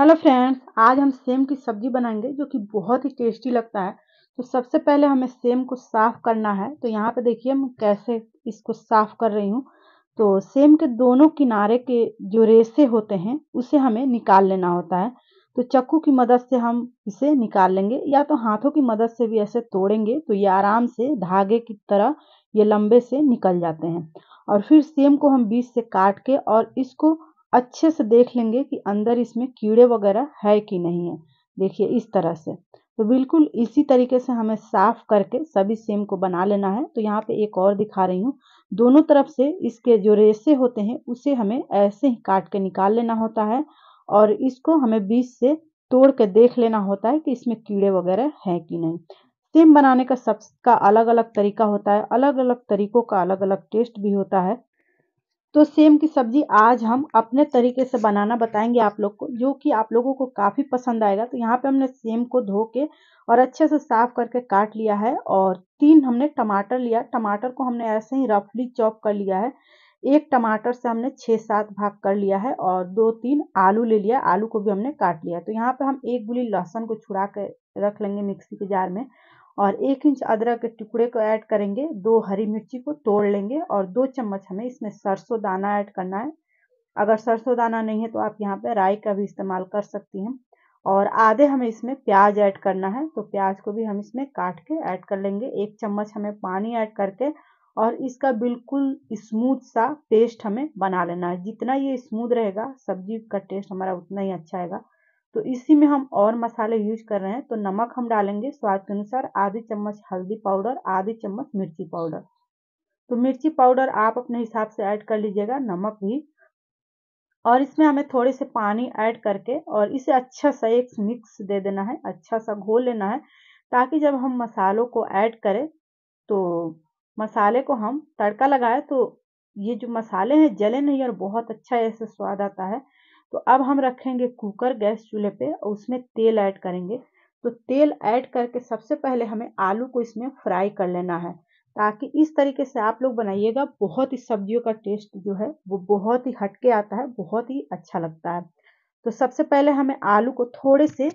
hello friends आज हम same की सब्जी बनाएंगे जो कि बहुत ही टेस्टी लगता है तो सबसे पहले हमें सेम को साफ़ करना है तो यहाँ पे देखिए मैं कैसे इसको साफ़ कर रही हूँ तो सेम के दोनों किनारे के जो रेसे होते हैं उसे हमें निकाल लेना होता है तो चक्कू की मदद से हम इसे निकाल लेंगे या तो हाथों की मदद से भी ऐसे तोड़ेंगे तो ये आराम से धागे की तरह ये लंबे से निकल जाते हैं और फिर सेम को हम बीच से काट के और इसको अच्छे से देख लेंगे कि अंदर इसमें कीड़े वगैरह है कि नहीं है देखिए इस तरह से तो बिल्कुल इसी तरीके से हमें साफ करके सभी सेम को बना लेना है तो यहाँ पे एक और दिखा रही हूँ दोनों तरफ से इसके जो रेसे होते हैं उसे हमें ऐसे ही काट के निकाल लेना होता है और इसको हमें बीच से तोड़ के देख लेना होता है कि इसमें कीड़े वगैरह हैं कि नहीं सेम बनाने का सब का अलग अलग तरीका होता है अलग अलग तरीकों का अलग अलग टेस्ट भी होता है तो सेम की सब्ज़ी आज हम अपने तरीके से बनाना बताएंगे आप लोग को जो कि आप लोगों को काफ़ी पसंद आएगा तो यहाँ पे हमने सेम को धो के और अच्छे से साफ करके काट लिया है और तीन हमने टमाटर लिया टमाटर को हमने ऐसे ही रफली चॉप कर लिया है एक टमाटर से हमने छः सात भाग कर लिया है और दो तीन आलू ले लिया आलू को भी हमने काट लिया तो यहाँ पे हम एक गुली लहसुन को छुड़ा के रख लेंगे मिक्सी के जार में और एक इंच अदरक के टुकड़े को ऐड करेंगे दो हरी मिर्ची को तोड़ लेंगे और दो चम्मच हमें इसमें सरसों दाना ऐड करना है अगर सरसों दाना नहीं है तो आप यहाँ पे राई का भी इस्तेमाल कर सकती हैं और आधे हमें इसमें प्याज ऐड करना है तो प्याज को भी हम इसमें काट के ऐड कर लेंगे एक चम्मच हमें पानी ऐड करके और इसका बिल्कुल स्मूथ सा पेस्ट हमें बना लेना है जितना ये स्मूथ रहेगा सब्जी का टेस्ट हमारा उतना ही अच्छा आएगा तो इसी में हम और मसाले यूज कर रहे हैं तो नमक हम डालेंगे स्वाद के अनुसार आधी चम्मच हल्दी पाउडर आधी चम्मच मिर्ची पाउडर तो मिर्ची पाउडर आप अपने हिसाब से ऐड कर लीजिएगा नमक भी और इसमें हमें थोड़े से पानी ऐड करके और इसे अच्छा सा एक मिक्स दे देना है अच्छा सा घोल लेना है ताकि जब हम मसालों को ऐड करें तो मसाले को हम तड़का लगाए तो ये जो मसाले हैं जले नहीं और बहुत अच्छा ऐसे स्वाद आता है तो अब हम रखेंगे कुकर गैस चूल्हे पे और उसमें तेल ऐड करेंगे तो तेल ऐड करके सबसे पहले हमें आलू को इसमें फ्राई कर लेना है ताकि इस तरीके से आप लोग बनाइएगा बहुत ही सब्जियों का टेस्ट जो है वो बहुत ही हटके आता है बहुत ही अच्छा लगता है तो सबसे पहले हमें आलू को थोड़े से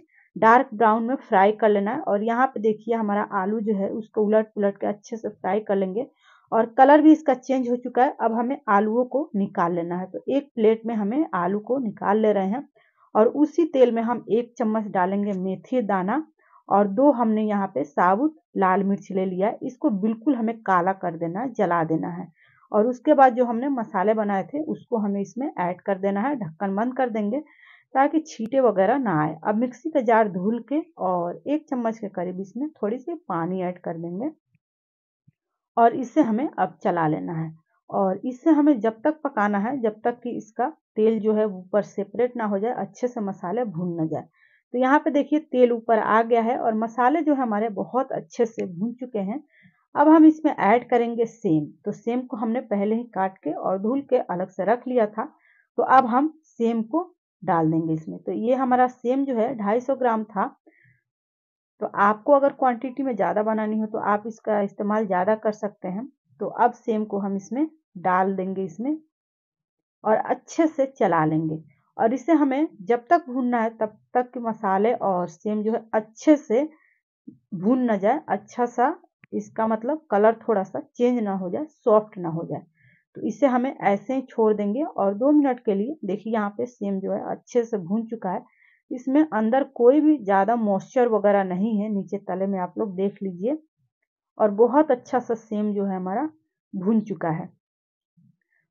डार्क ब्राउन में फ्राई कर लेना है और यहाँ पे देखिए हमारा आलू जो है उसको उलट पुलट के अच्छे से फ्राई कर लेंगे और कलर भी इसका चेंज हो चुका है अब हमें आलूओं को निकाल लेना है तो एक प्लेट में हमें आलू को निकाल ले रहे हैं और उसी तेल में हम एक चम्मच डालेंगे मेथी दाना और दो हमने यहाँ पे साबुत लाल मिर्च ले लिया है इसको बिल्कुल हमें काला कर देना है जला देना है और उसके बाद जो हमने मसाले बनाए थे उसको हमें इसमें ऐड कर देना है ढक्कन बंद कर देंगे ताकि छीटे वगैरह ना आए अब मिक्सी का जार धुल के और एक चम्मच के करीब इसमें थोड़ी सी पानी ऐड कर देंगे और इसे हमें अब चला लेना है और इसे हमें जब तक पकाना है जब तक कि इसका तेल जो है ऊपर सेपरेट ना हो जाए अच्छे से मसाले भून ना जाए तो यहाँ पे देखिए तेल ऊपर आ गया है और मसाले जो है हमारे बहुत अच्छे से भून चुके हैं अब हम इसमें ऐड करेंगे सेम तो सेम को हमने पहले ही काट के और धुल के अलग से रख लिया था तो अब हम सेम को डाल देंगे इसमें तो ये हमारा सेम जो है 250 ग्राम था तो आपको अगर क्वांटिटी में ज़्यादा बनानी हो तो आप इसका इस्तेमाल ज़्यादा कर सकते हैं तो अब सेम को हम इसमें डाल देंगे इसमें और अच्छे से चला लेंगे और इसे हमें जब तक भूनना है तब तक मसाले और सेम जो है अच्छे से भून ना जाए अच्छा सा इसका मतलब कलर थोड़ा सा चेंज ना हो जाए सॉफ्ट ना हो जाए तो इसे हमें ऐसे ही छोड़ देंगे और दो मिनट के लिए देखिए यहाँ पे सेम जो है अच्छे से भून चुका है इसमें अंदर कोई भी ज़्यादा मॉइस्चर वगैरह नहीं है नीचे तले में आप लोग देख लीजिए और बहुत अच्छा सा सेम जो है हमारा भुन चुका है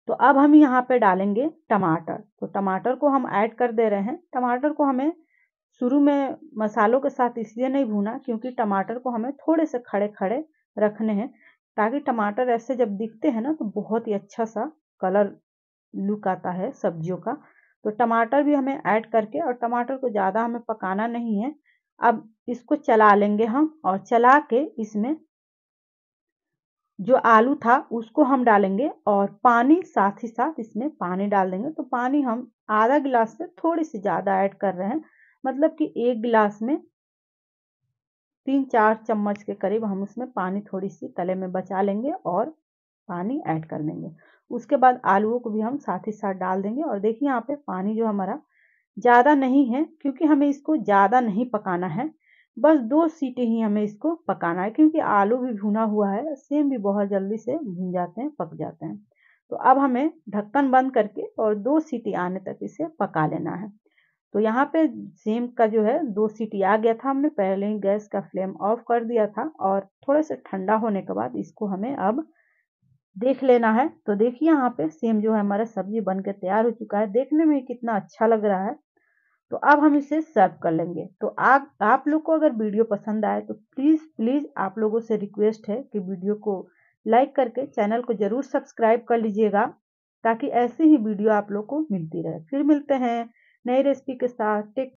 तो अब हम यहाँ पे डालेंगे टमाटर तो टमाटर को हम ऐड कर दे रहे हैं टमाटर को हमें शुरू में मसालों के साथ इसलिए नहीं भूना क्योंकि टमाटर को हमें थोड़े से खड़े खड़े रखने हैं ताकि टमाटर ऐसे जब दिखते हैं ना तो बहुत ही अच्छा सा कलर लुक आता है सब्जियों का तो टमाटर भी हमें ऐड करके और टमाटर को ज़्यादा हमें पकाना नहीं है अब इसको चला लेंगे हम और चला के इसमें जो आलू था उसको हम डालेंगे और पानी साथ ही साथ इसमें पानी डाल देंगे तो पानी हम आधा गिलास से थोड़ी सी ज़्यादा ऐड कर रहे हैं मतलब कि एक गिलास में तीन चार चम्मच के करीब हम उसमें पानी थोड़ी सी तले में बचा लेंगे और पानी ऐड कर लेंगे उसके बाद आलूओं को भी हम साथ ही साथ डाल देंगे और देखिए यहाँ पे पानी जो हमारा ज़्यादा नहीं है क्योंकि हमें इसको ज़्यादा नहीं पकाना है बस दो सीटें ही हमें इसको पकाना है क्योंकि आलू भी भुना हुआ है सेम भी बहुत जल्दी से भून जाते हैं पक जाते हैं तो अब हमें ढक्कन बंद करके और दो सीटी आने तक इसे पका लेना है तो यहाँ पे सेम का जो है दो सीटी आ गया था हमने पहले ही गैस का फ्लेम ऑफ कर दिया था और थोड़े से ठंडा होने के बाद इसको हमें अब देख लेना है तो देखिए यहाँ पे सेम जो है हमारा सब्जी बन के तैयार हो चुका है देखने में कितना अच्छा लग रहा है तो अब हम इसे सर्व कर लेंगे तो आ, आप लोग को अगर वीडियो पसंद आए तो प्लीज़ प्लीज़ आप लोगों से रिक्वेस्ट है कि वीडियो को लाइक करके चैनल को ज़रूर सब्सक्राइब कर लीजिएगा ताकि ऐसे ही वीडियो आप लोग को मिलती रहे फिर मिलते हैं नई रेसिपी के साथ टेक